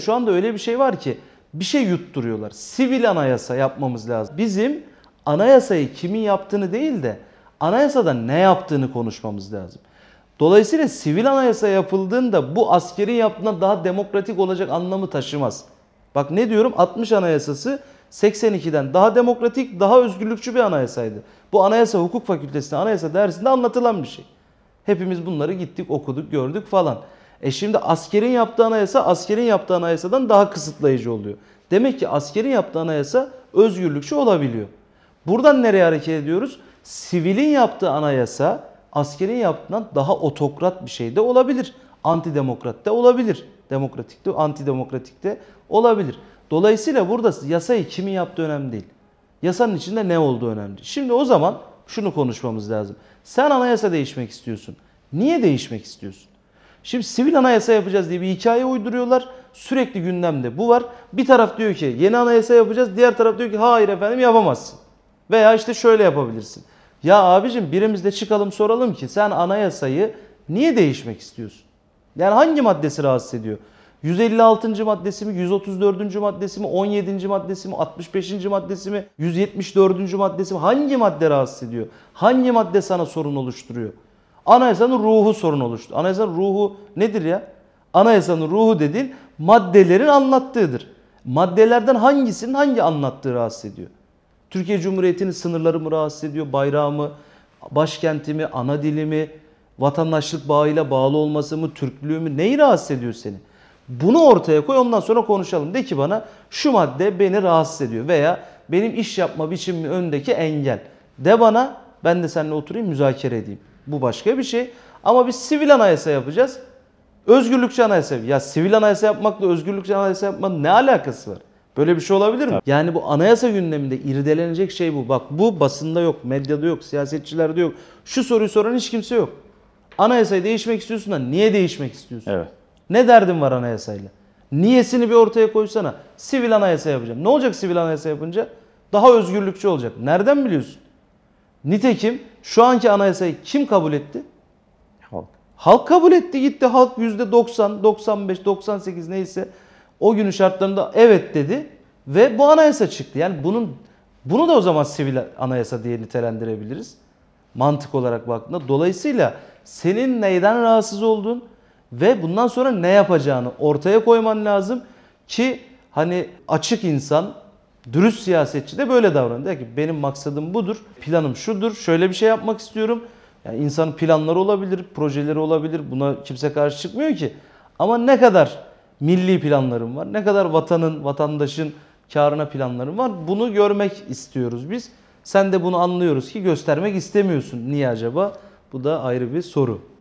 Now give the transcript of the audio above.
Şu anda öyle bir şey var ki bir şey yutturuyorlar. Sivil anayasa yapmamız lazım. Bizim anayasayı kimin yaptığını değil de anayasada ne yaptığını konuşmamız lazım. Dolayısıyla sivil anayasa yapıldığında bu askerin yaptığına daha demokratik olacak anlamı taşımaz. Bak ne diyorum 60 anayasası 82'den daha demokratik, daha özgürlükçü bir anayasaydı. Bu anayasa hukuk fakültesinde anayasa dersinde anlatılan bir şey. Hepimiz bunları gittik, okuduk, gördük falan. E şimdi askerin yaptığı anayasa askerin yaptığı anayasadan daha kısıtlayıcı oluyor. Demek ki askerin yaptığı anayasa özgürlükçü olabiliyor. Buradan nereye hareket ediyoruz? Sivilin yaptığı anayasa askerin yaptığından daha otokrat bir şey de olabilir. Antidemokrat da olabilir. Demokratik de, antidemokratik de olabilir. Dolayısıyla burada yasayı kimin yaptığı önemli değil. Yasanın içinde ne olduğu önemli. Şimdi o zaman şunu konuşmamız lazım. Sen anayasa değişmek istiyorsun. Niye değişmek istiyorsun? Şimdi sivil anayasa yapacağız diye bir hikaye uyduruyorlar. Sürekli gündemde bu var. Bir taraf diyor ki yeni anayasa yapacağız. Diğer taraf diyor ki hayır efendim yapamazsın. Veya işte şöyle yapabilirsin. Ya abicim birimizde çıkalım soralım ki sen anayasayı niye değişmek istiyorsun? Yani hangi maddesi rahatsız ediyor? 156. maddesi mi, 134. maddesi mi, 17. maddesi mi, 65. maddesi mi, 174. maddesi mi? Hangi madde rahatsız ediyor? Hangi madde sana sorun oluşturuyor? Anayasanın ruhu sorun oluştu. Anayasanın ruhu nedir ya? Anayasanın ruhu dediğin maddelerin anlattığıdır. Maddelerden hangisinin hangi anlattığı rahatsız ediyor? Türkiye Cumhuriyeti'nin sınırları mı rahatsız ediyor? Bayrağı mı? Başkenti mi? Ana dili mi? Vatandaşlık bağıyla bağlı olması mı? Türklüğü mü? Neyi rahatsız ediyor seni? Bunu ortaya koy ondan sonra konuşalım. De ki bana şu madde beni rahatsız ediyor veya benim iş yapma biçimimin öndeki engel. De bana ben de seninle oturayım müzakere edeyim. Bu başka bir şey. Ama biz sivil anayasa yapacağız. Özgürlükçü anayasa. Ya sivil anayasa yapmakla özgürlükçü anayasa yapmanın ne alakası var? Böyle bir şey olabilir mi? Yani bu anayasa gündeminde irdelenecek şey bu. Bak bu basında yok, medyada yok, siyasetçilerde yok. Şu soruyu soran hiç kimse yok. Anayasayı değişmek istiyorsun da niye değişmek istiyorsun? Evet. Ne derdin var anayasayla? Niyesini bir ortaya koysana. Sivil anayasa yapacağım. Ne olacak sivil anayasa yapınca? Daha özgürlükçü olacak. Nereden biliyorsun? Nitekim şu anki anayasayı kim kabul etti? Halk. Halk kabul etti gitti halk yüzde %90, 95, 98 neyse o günün şartlarında evet dedi ve bu anayasa çıktı. Yani bunun bunu da o zaman sivil anayasa diye nitelendirebiliriz. Mantık olarak baktığında. Dolayısıyla senin neyden rahatsız oldun ve bundan sonra ne yapacağını ortaya koyman lazım ki hani açık insan, Dürüst siyasetçi de böyle davranır. Der ki benim maksadım budur, planım şudur, şöyle bir şey yapmak istiyorum. Yani insanın planları olabilir, projeleri olabilir. Buna kimse karşı çıkmıyor ki. Ama ne kadar milli planlarım var, ne kadar vatanın, vatandaşın karına planlarım var. Bunu görmek istiyoruz biz. Sen de bunu anlıyoruz ki göstermek istemiyorsun. Niye acaba? Bu da ayrı bir soru.